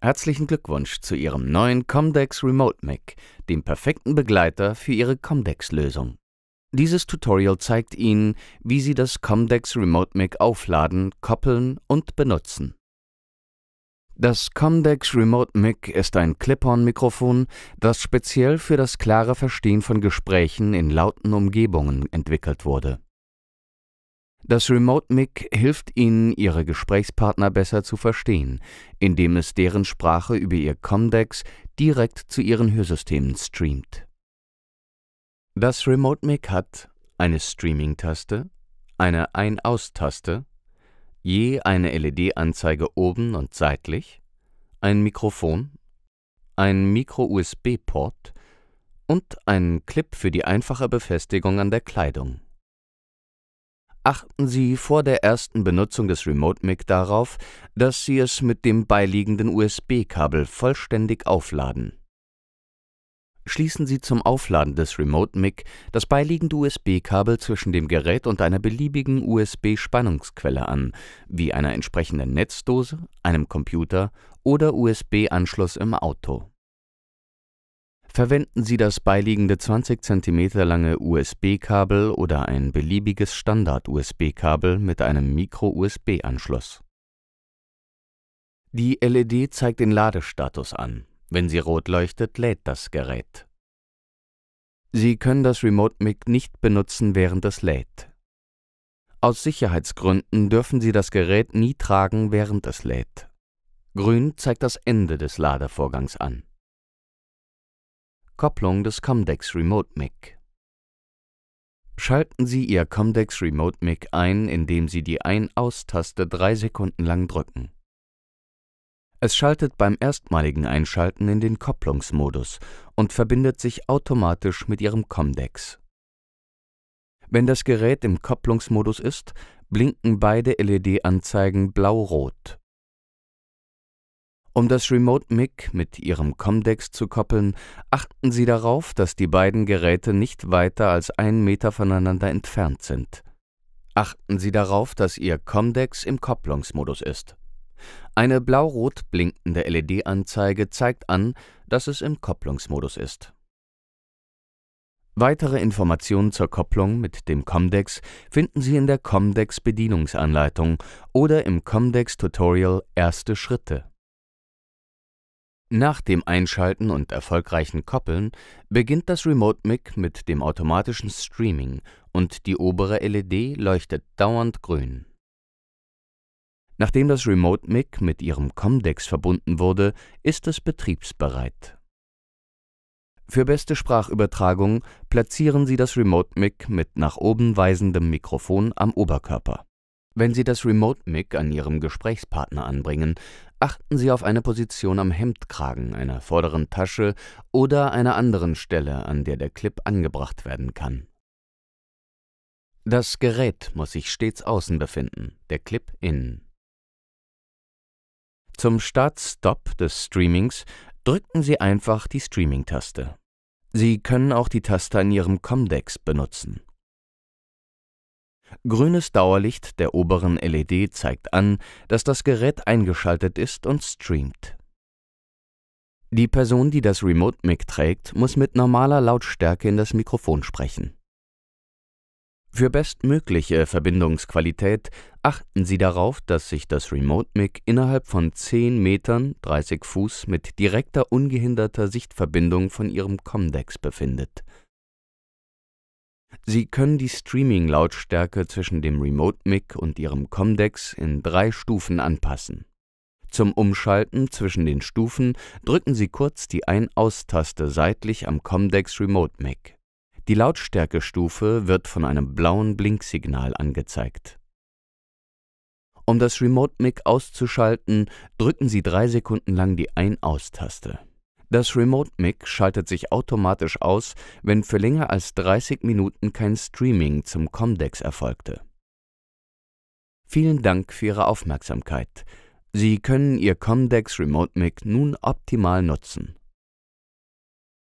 Herzlichen Glückwunsch zu Ihrem neuen Comdex Remote Mic, dem perfekten Begleiter für Ihre Comdex-Lösung. Dieses Tutorial zeigt Ihnen, wie Sie das Comdex Remote Mic aufladen, koppeln und benutzen. Das Comdex Remote Mic ist ein Clip-on-Mikrofon, das speziell für das klare Verstehen von Gesprächen in lauten Umgebungen entwickelt wurde. Das Remote Mic hilft Ihnen, Ihre Gesprächspartner besser zu verstehen, indem es deren Sprache über Ihr Comdex direkt zu Ihren Hörsystemen streamt. Das Remote Mic hat eine Streaming-Taste, eine Ein-Aus-Taste, je eine LED-Anzeige oben und seitlich, ein Mikrofon, ein Micro-USB-Port und einen Clip für die einfache Befestigung an der Kleidung achten Sie vor der ersten Benutzung des Remote Mic darauf, dass Sie es mit dem beiliegenden USB-Kabel vollständig aufladen. Schließen Sie zum Aufladen des Remote Mic das beiliegende USB-Kabel zwischen dem Gerät und einer beliebigen USB-Spannungsquelle an, wie einer entsprechenden Netzdose, einem Computer oder USB-Anschluss im Auto Verwenden Sie das beiliegende 20 cm lange USB-Kabel oder ein beliebiges Standard-USB-Kabel mit einem Micro-USB-Anschluss. Die LED zeigt den Ladestatus an. Wenn sie rot leuchtet, lädt das Gerät. Sie können das Remote Mic nicht benutzen, während es lädt. Aus Sicherheitsgründen dürfen Sie das Gerät nie tragen, während es lädt. Grün zeigt das Ende des Ladevorgangs an. Kopplung des Comdex Remote Mic. Schalten Sie Ihr Comdex Remote Mic ein, indem Sie die Ein-Aus-Taste drei Sekunden lang drücken. Es schaltet beim erstmaligen Einschalten in den Kopplungsmodus und verbindet sich automatisch mit Ihrem Comdex. Wenn das Gerät im Kopplungsmodus ist, blinken beide LED-Anzeigen blau-rot. Um das Remote Mic mit ihrem Comdex zu koppeln, achten Sie darauf, dass die beiden Geräte nicht weiter als einen Meter voneinander entfernt sind. Achten Sie darauf, dass Ihr Comdex im Kopplungsmodus ist. Eine blau-rot blinkende LED-Anzeige zeigt an, dass es im Kopplungsmodus ist. Weitere Informationen zur Kopplung mit dem Comdex finden Sie in der Comdex Bedienungsanleitung oder im Comdex Tutorial Erste Schritte. Nach dem Einschalten und erfolgreichen Koppeln beginnt das Remote Mic mit dem automatischen Streaming und die obere LED leuchtet dauernd grün. Nachdem das Remote Mic mit Ihrem Comdex verbunden wurde, ist es betriebsbereit. Für beste Sprachübertragung platzieren Sie das Remote Mic mit nach oben weisendem Mikrofon am Oberkörper. Wenn Sie das Remote Mic an Ihrem Gesprächspartner anbringen, achten Sie auf eine Position am Hemdkragen, einer vorderen Tasche oder einer anderen Stelle, an der der Clip angebracht werden kann. Das Gerät muss sich stets außen befinden, der Clip innen. Zum Start-Stop des Streamings drücken Sie einfach die Streaming-Taste. Sie können auch die Taste an Ihrem Comdex benutzen Grünes Dauerlicht der oberen LED zeigt an, dass das Gerät eingeschaltet ist und streamt. Die Person, die das Remote Mic trägt, muss mit normaler Lautstärke in das Mikrofon sprechen. Für bestmögliche Verbindungsqualität achten Sie darauf, dass sich das Remote Mic innerhalb von 10 Metern 30 Fuß mit direkter ungehinderter Sichtverbindung von Ihrem Comdex befindet Sie können die Streaming-Lautstärke zwischen dem Remote-Mic und Ihrem Comdex in drei Stufen anpassen. Zum Umschalten zwischen den Stufen drücken Sie kurz die Ein-Aus-Taste seitlich am Comdex Remote Mic. Die Lautstärkestufe wird von einem blauen Blinksignal angezeigt. Um das Remote Mic auszuschalten, drücken Sie drei Sekunden lang die Ein-Aus-Taste das Remote Mic schaltet sich automatisch aus, wenn für länger als 30 Minuten kein Streaming zum Comdex erfolgte. Vielen Dank für Ihre Aufmerksamkeit. Sie können Ihr Comdex Remote Mic nun optimal nutzen.